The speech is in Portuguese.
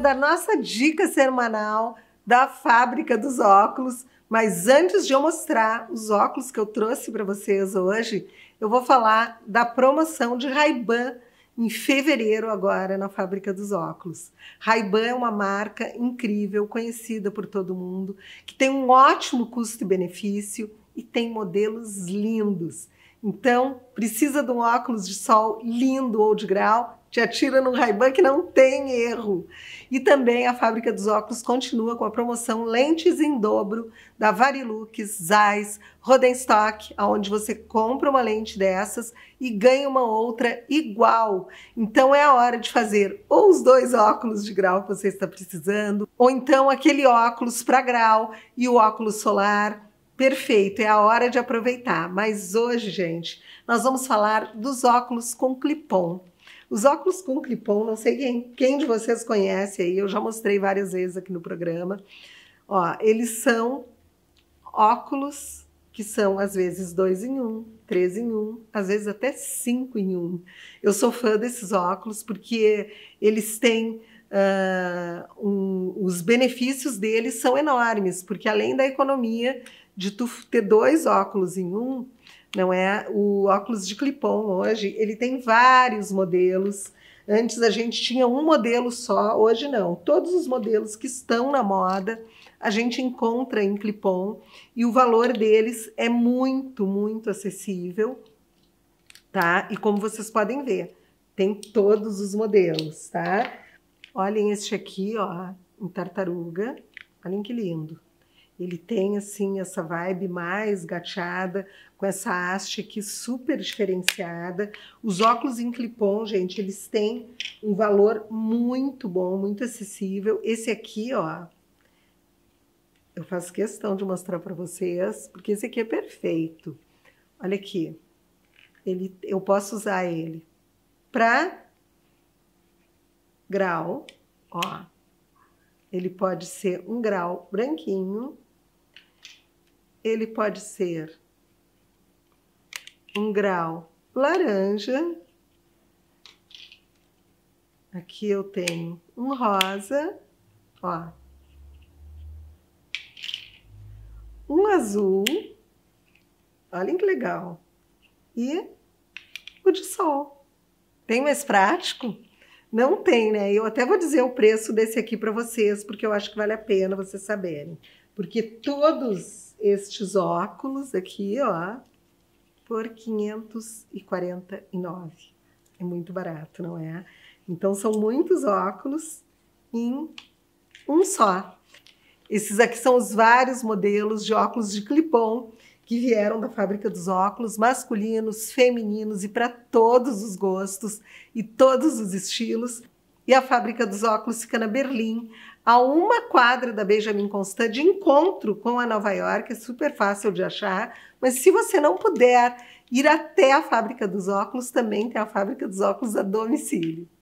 da nossa dica semanal da fábrica dos óculos. Mas antes de eu mostrar os óculos que eu trouxe para vocês hoje, eu vou falar da promoção de Ray-Ban em fevereiro agora na Fábrica dos Óculos. Ray-Ban é uma marca incrível, conhecida por todo mundo, que tem um ótimo custo-benefício e tem modelos lindos. Então, precisa de um óculos de sol lindo ou de grau? Te atira no Ray-Ban que não tem erro. E também a fábrica dos óculos continua com a promoção Lentes em Dobro da Varilux, Zeiss, Rodenstock, aonde você compra uma lente dessas e ganha uma outra igual. Então é a hora de fazer ou os dois óculos de grau que você está precisando, ou então aquele óculos para grau e o óculos solar. Perfeito, é a hora de aproveitar. Mas hoje, gente, nós vamos falar dos óculos com clipon. Os óculos com clipão, não sei quem, quem de vocês conhece aí, eu já mostrei várias vezes aqui no programa. Ó, eles são óculos que são às vezes dois em um, três em um, às vezes até cinco em um. Eu sou fã desses óculos porque eles têm uh, um, os benefícios deles são enormes, porque além da economia de tu ter dois óculos em um, não é? O óculos de clipon hoje, ele tem vários modelos. Antes a gente tinha um modelo só, hoje não. Todos os modelos que estão na moda a gente encontra em clipon e o valor deles é muito, muito acessível, tá? E como vocês podem ver, tem todos os modelos, tá? Olhem este aqui, ó, em tartaruga. Olhem que lindo. Ele tem assim essa vibe mais gateada, com essa haste aqui super diferenciada. Os óculos em clipon, gente, eles têm um valor muito bom, muito acessível. Esse aqui, ó, eu faço questão de mostrar para vocês, porque esse aqui é perfeito. Olha aqui. Ele, eu posso usar ele para grau, ó. Ele pode ser um grau branquinho, ele pode ser um grau laranja. Aqui eu tenho um rosa, ó. Um azul, olhem que legal. E o de sol. Tem mais prático? Não tem, né? Eu até vou dizer o preço desse aqui para vocês, porque eu acho que vale a pena vocês saberem. Porque todos estes óculos aqui, ó, por 549. É muito barato, não é? Então são muitos óculos em um só. Esses aqui são os vários modelos de óculos de clipon que vieram da fábrica dos óculos, masculinos, femininos e para todos os gostos e todos os estilos. E a fábrica dos óculos fica na Berlim, a uma quadra da Benjamin Constant, de encontro com a Nova York, é super fácil de achar. Mas se você não puder ir até a fábrica dos óculos, também tem a fábrica dos óculos a domicílio.